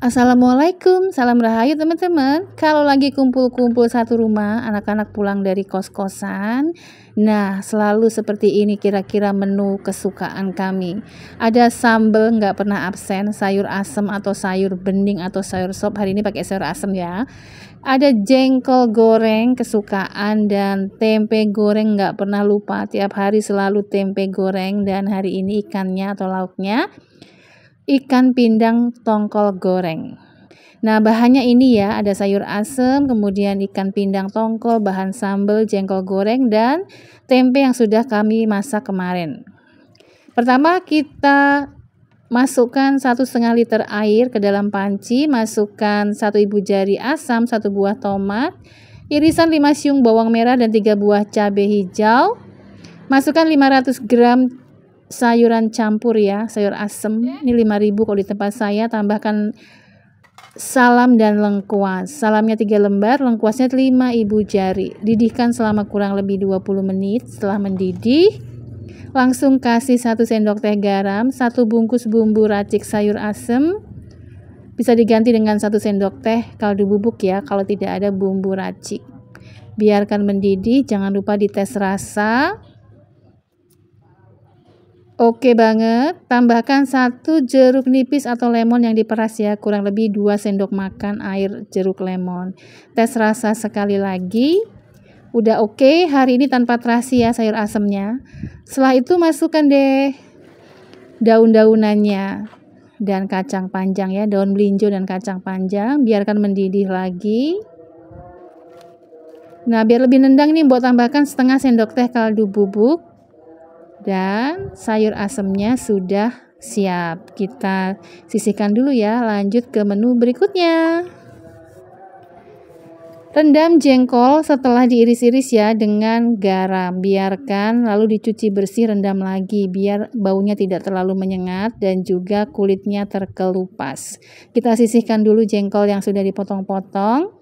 Assalamualaikum, salam rahayu teman-teman. Kalau lagi kumpul-kumpul satu rumah, anak-anak pulang dari kos-kosan. Nah, selalu seperti ini kira-kira menu kesukaan kami. Ada sambal nggak pernah absen, sayur asem atau sayur bening atau sayur sop. Hari ini pakai sayur asem ya. Ada jengkol goreng kesukaan dan tempe goreng nggak pernah lupa. Tiap hari selalu tempe goreng dan hari ini ikannya atau lauknya ikan pindang tongkol goreng. Nah, bahannya ini ya, ada sayur asem, kemudian ikan pindang tongkol, bahan sambal, jengkol goreng, dan tempe yang sudah kami masak kemarin. Pertama, kita masukkan satu setengah liter air ke dalam panci, masukkan satu ibu jari asam, satu buah tomat, irisan lima siung bawang merah dan tiga buah cabai hijau, masukkan 500 gram sayuran campur ya, sayur asem. Ya. Ini 5000 kalau di tempat saya tambahkan salam dan lengkuas. Salamnya 3 lembar, lengkuasnya 5 ibu jari. Didihkan selama kurang lebih 20 menit. Setelah mendidih, langsung kasih 1 sendok teh garam, 1 bungkus bumbu racik sayur asem. Bisa diganti dengan 1 sendok teh kaldu bubuk ya kalau tidak ada bumbu racik. Biarkan mendidih, jangan lupa dites rasa Oke banget. Tambahkan satu jeruk nipis atau lemon yang diperas ya, kurang lebih 2 sendok makan air jeruk lemon. Tes rasa sekali lagi. Udah oke, hari ini tanpa terasi ya sayur asemnya. Setelah itu masukkan deh daun-daunannya dan kacang panjang ya, daun melinjo dan kacang panjang, biarkan mendidih lagi. Nah, biar lebih nendang nih, buat tambahkan setengah sendok teh kaldu bubuk dan sayur asemnya sudah siap. Kita sisihkan dulu ya, lanjut ke menu berikutnya. Rendam jengkol setelah diiris-iris ya dengan garam. Biarkan lalu dicuci bersih rendam lagi biar baunya tidak terlalu menyengat dan juga kulitnya terkelupas. Kita sisihkan dulu jengkol yang sudah dipotong-potong.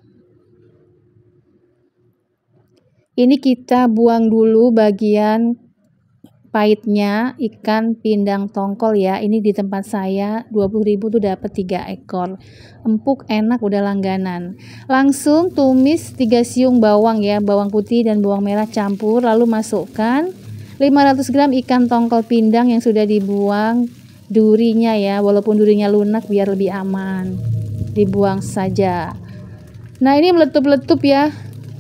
Ini kita buang dulu bagian Pahitnya ikan pindang tongkol ya. Ini di tempat saya 20.000 tuh dapat 3 ekor. Empuk, enak, udah langganan. Langsung tumis 3 siung bawang ya, bawang putih dan bawang merah campur lalu masukkan 500 gram ikan tongkol pindang yang sudah dibuang durinya ya, walaupun durinya lunak biar lebih aman. Dibuang saja. Nah, ini meletup-letup ya.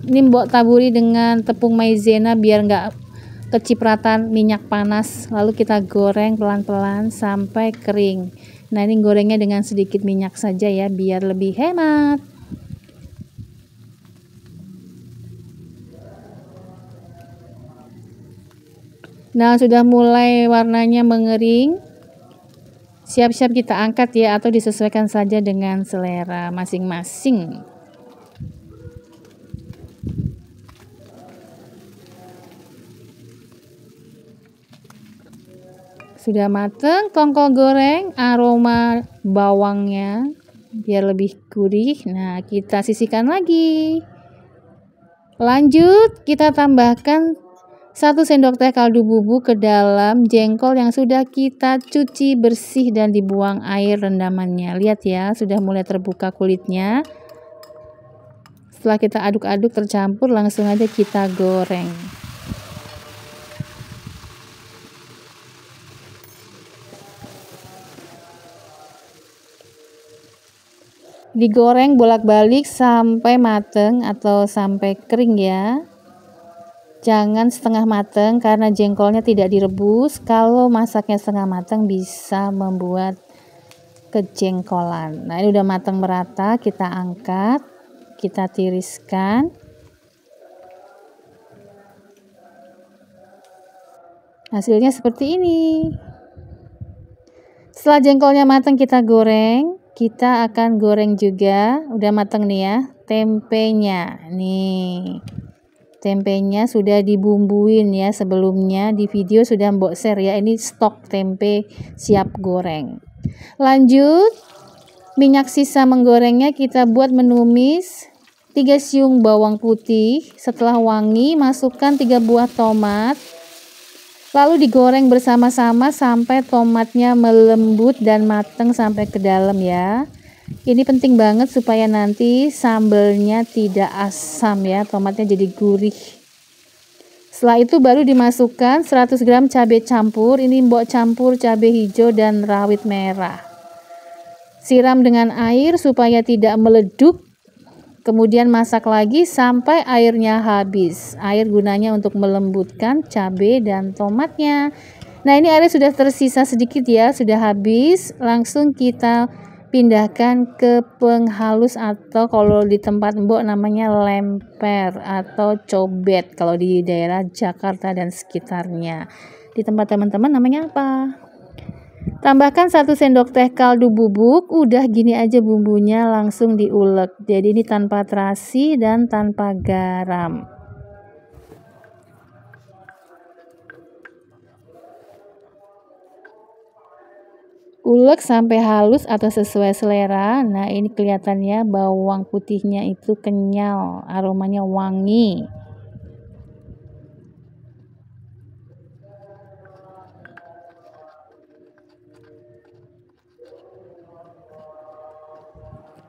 Ini mbok taburi dengan tepung maizena biar nggak kecipratan minyak panas lalu kita goreng pelan-pelan sampai kering nah ini gorengnya dengan sedikit minyak saja ya biar lebih hemat nah sudah mulai warnanya mengering siap-siap kita angkat ya atau disesuaikan saja dengan selera masing-masing sudah mateng tongkol goreng aroma bawangnya biar lebih gurih nah kita sisihkan lagi lanjut kita tambahkan 1 sendok teh kaldu bubuk ke dalam jengkol yang sudah kita cuci bersih dan dibuang air rendamannya lihat ya sudah mulai terbuka kulitnya setelah kita aduk-aduk tercampur langsung aja kita goreng digoreng bolak-balik sampai mateng atau sampai kering ya. Jangan setengah mateng karena jengkolnya tidak direbus. Kalau masaknya setengah mateng bisa membuat kejengkolan. Nah, ini udah matang merata, kita angkat, kita tiriskan. Hasilnya seperti ini. Setelah jengkolnya matang kita goreng kita akan goreng juga udah mateng nih ya tempenya nih tempenya sudah dibumbuin ya sebelumnya di video sudah mbok share ya ini stok tempe siap goreng lanjut minyak sisa menggorengnya kita buat menumis 3 siung bawang putih setelah wangi masukkan 3 buah tomat Lalu digoreng bersama-sama sampai tomatnya melembut dan matang sampai ke dalam ya. Ini penting banget supaya nanti sambelnya tidak asam ya, tomatnya jadi gurih. Setelah itu baru dimasukkan 100 gram cabai campur, ini mbok campur cabai hijau dan rawit merah. Siram dengan air supaya tidak meleduk Kemudian masak lagi sampai airnya habis. Air gunanya untuk melembutkan cabai dan tomatnya. Nah, ini airnya sudah tersisa sedikit ya, sudah habis. Langsung kita pindahkan ke penghalus atau kalau di tempat Mbok namanya lemper atau cobet kalau di daerah Jakarta dan sekitarnya. Di tempat teman-teman namanya apa? Tambahkan satu sendok teh kaldu bubuk, udah gini aja bumbunya langsung diulek. Jadi ini tanpa terasi dan tanpa garam. Ulek sampai halus atau sesuai selera. Nah, ini kelihatannya bawang putihnya itu kenyal, aromanya wangi.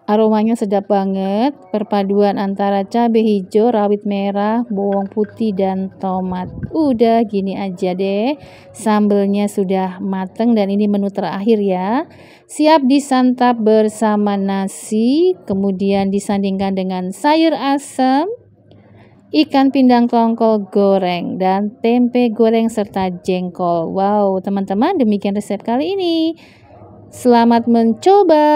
Aromanya sedap banget, perpaduan antara cabai hijau, rawit merah, bawang putih, dan tomat. Udah gini aja deh, sambelnya sudah mateng dan ini menu terakhir ya. Siap disantap bersama nasi, kemudian disandingkan dengan sayur asem, ikan pindang tongkol goreng dan tempe goreng serta jengkol. Wow, teman-teman demikian resep kali ini. Selamat mencoba.